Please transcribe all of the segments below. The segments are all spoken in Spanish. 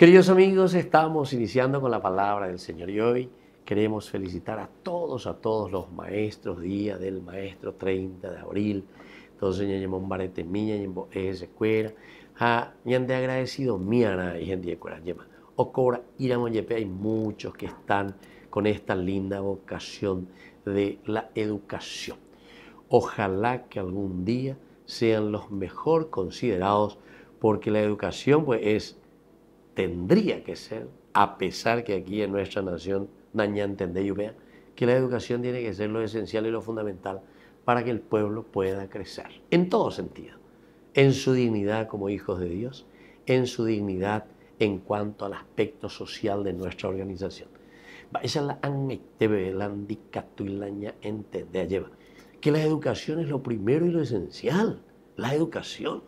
Queridos amigos, estamos iniciando con la palabra del Señor y hoy queremos felicitar a todos, a todos los maestros, Día del Maestro 30 de abril. Entonces, ñañemón barete miña, ese es escuela. han de agradecido miana y gente de cuera O cobra hay muchos que están con esta linda vocación de la educación. Ojalá que algún día sean los mejor considerados porque la educación pues es tendría que ser, a pesar que aquí en nuestra nación, entendé y vea, que la educación tiene que ser lo esencial y lo fundamental para que el pueblo pueda crecer, en todo sentido, en su dignidad como hijos de Dios, en su dignidad en cuanto al aspecto social de nuestra organización. Esa es la la lleva. Que la educación es lo primero y lo esencial, la educación.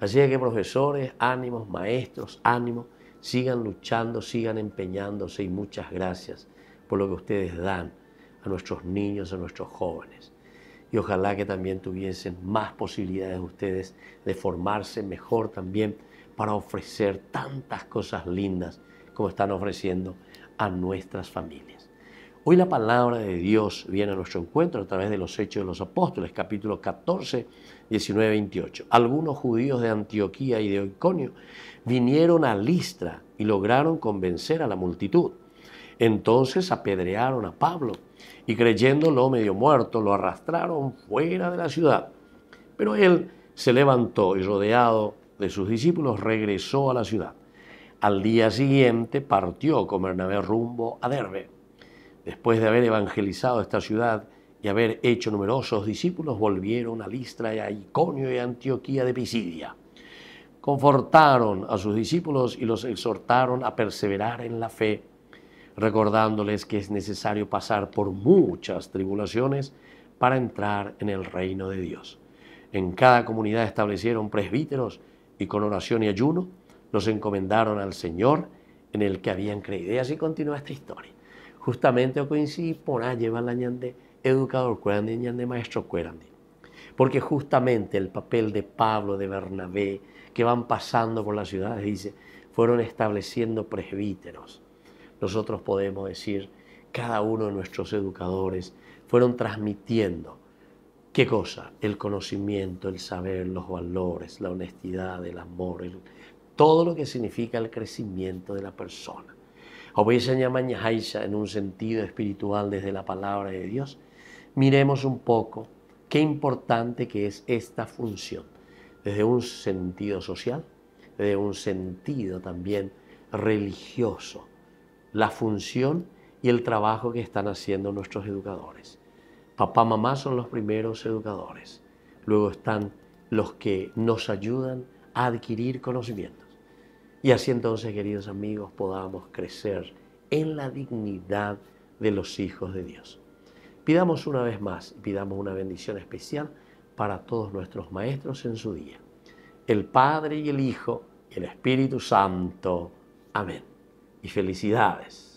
Así que profesores, ánimos, maestros, ánimos, Sigan luchando, sigan empeñándose y muchas gracias por lo que ustedes dan a nuestros niños, a nuestros jóvenes. Y ojalá que también tuviesen más posibilidades ustedes de formarse mejor también para ofrecer tantas cosas lindas como están ofreciendo a nuestras familias. Hoy la palabra de Dios viene a nuestro encuentro a través de los Hechos de los Apóstoles, capítulo 14, 19, 28. Algunos judíos de Antioquía y de Oiconio vinieron a Listra y lograron convencer a la multitud. Entonces apedrearon a Pablo y creyéndolo medio muerto lo arrastraron fuera de la ciudad. Pero él se levantó y rodeado de sus discípulos regresó a la ciudad. Al día siguiente partió con Bernabé rumbo a Derbe después de haber evangelizado esta ciudad y haber hecho numerosos discípulos, volvieron a Listra y a Iconio y a Antioquía de Pisidia. Confortaron a sus discípulos y los exhortaron a perseverar en la fe, recordándoles que es necesario pasar por muchas tribulaciones para entrar en el reino de Dios. En cada comunidad establecieron presbíteros y con oración y ayuno los encomendaron al Señor en el que habían creído. Y así continúa esta historia justamente o coincidí por ahí lleva la ñande educador cuerande ñande maestro cuerande. Porque justamente el papel de Pablo, de Bernabé, que van pasando por las ciudades, dice, fueron estableciendo presbíteros. Nosotros podemos decir, cada uno de nuestros educadores fueron transmitiendo, ¿qué cosa? El conocimiento, el saber, los valores, la honestidad, el amor, todo lo que significa el crecimiento de la persona o Haisha en un sentido espiritual desde la palabra de Dios, miremos un poco qué importante que es esta función, desde un sentido social, desde un sentido también religioso, la función y el trabajo que están haciendo nuestros educadores. Papá, mamá son los primeros educadores, luego están los que nos ayudan a adquirir conocimiento y así entonces, queridos amigos, podamos crecer en la dignidad de los hijos de Dios. Pidamos una vez más, pidamos una bendición especial para todos nuestros maestros en su día. El Padre y el Hijo y el Espíritu Santo. Amén. Y felicidades.